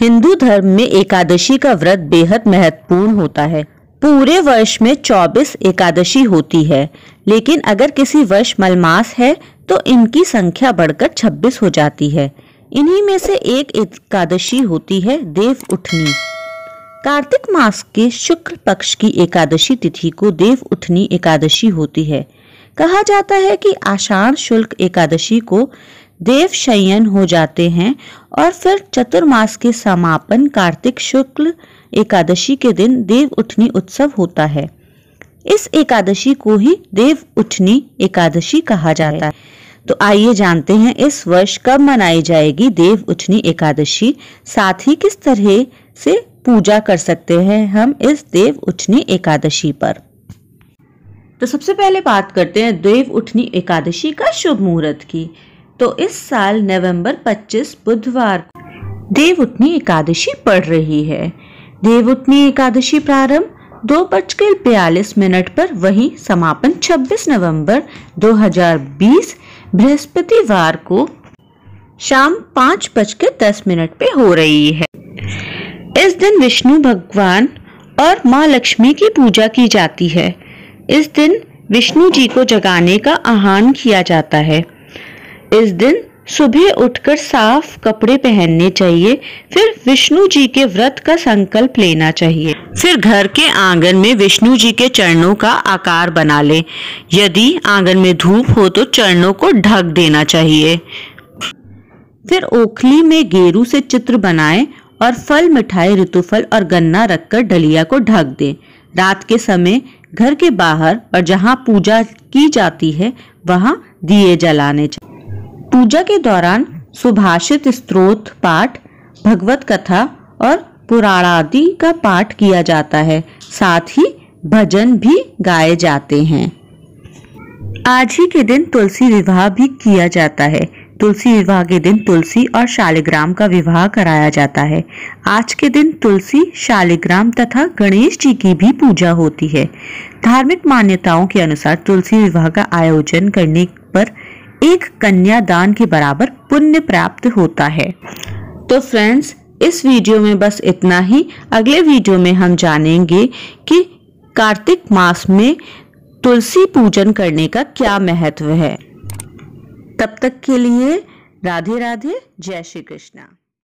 हिंदू धर्म में एकादशी का व्रत बेहद महत्वपूर्ण होता है पूरे वर्ष में 24 एकादशी होती है लेकिन अगर किसी वर्ष मलमास है तो इनकी संख्या बढ़कर 26 हो जाती है इन्हीं में से एक एकादशी होती है देव उठनी कार्तिक मास के शुक्ल पक्ष की एकादशी तिथि को देव उठनी एकादशी होती है कहा जाता है कि आषाढ़ शुल्क एकादशी को देव शयन हो जाते हैं और फिर चतुर्मास के समापन कार्तिक शुक्ल एकादशी के दिन देव उठनी उत्सव होता है इस एकादशी को ही देव उठनी एकादशी कहा जाता है तो आइए जानते हैं इस वर्ष कब मनाई जाएगी देव उठनी एकादशी साथ ही किस तरह से पूजा कर सकते हैं हम इस देव उठनी एकादशी पर तो सबसे पहले बात करते हैं देव उठनी एकादशी का शुभ मुहूर्त की तो इस साल नवंबर 25 बुधवार देवउठनी एकादशी पड़ रही है देवउठनी एकादशी प्रारंभ दो बजकर बयालीस मिनट पर वही समापन 26 नवंबर 2020 बृहस्पतिवार को शाम पाँच बजकर दस मिनट पे हो रही है इस दिन विष्णु भगवान और माँ लक्ष्मी की पूजा की जाती है इस दिन विष्णु जी को जगाने का आह्वान किया जाता है इस दिन सुबह उठकर साफ कपड़े पहनने चाहिए फिर विष्णु जी के व्रत का संकल्प लेना चाहिए फिर घर के आंगन में विष्णु जी के चरणों का आकार बना लें यदि आंगन में धूप हो तो चरणों को ढक देना चाहिए फिर ओखली में गेरू से चित्र बनाएं और फल मिठाई ऋतुफल और गन्ना रखकर डलिया को ढक दें रात के समय घर के बाहर और जहाँ पूजा की जाती है वहाँ दिए जलाने चाहिए पूजा के दौरान सुभाषित स्त्रोत पाठ भगवत कथा और आदि का पाठ किया जाता है साथ ही भजन भी गाए जाते हैं आज ही के दिन तुलसी विवाह भी किया जाता है तुलसी विवाह के दिन तुलसी और शालिग्राम का विवाह कराया जाता है आज के दिन तुलसी शालिग्राम तथा गणेश जी की भी पूजा होती है धार्मिक मान्यताओं के अनुसार तुलसी विवाह का आयोजन करने पर एक कन्यादान के बराबर पुण्य प्राप्त होता है तो फ्रेंड्स इस वीडियो में बस इतना ही अगले वीडियो में हम जानेंगे कि कार्तिक मास में तुलसी पूजन करने का क्या महत्व है तब तक के लिए राधे राधे जय श्री कृष्णा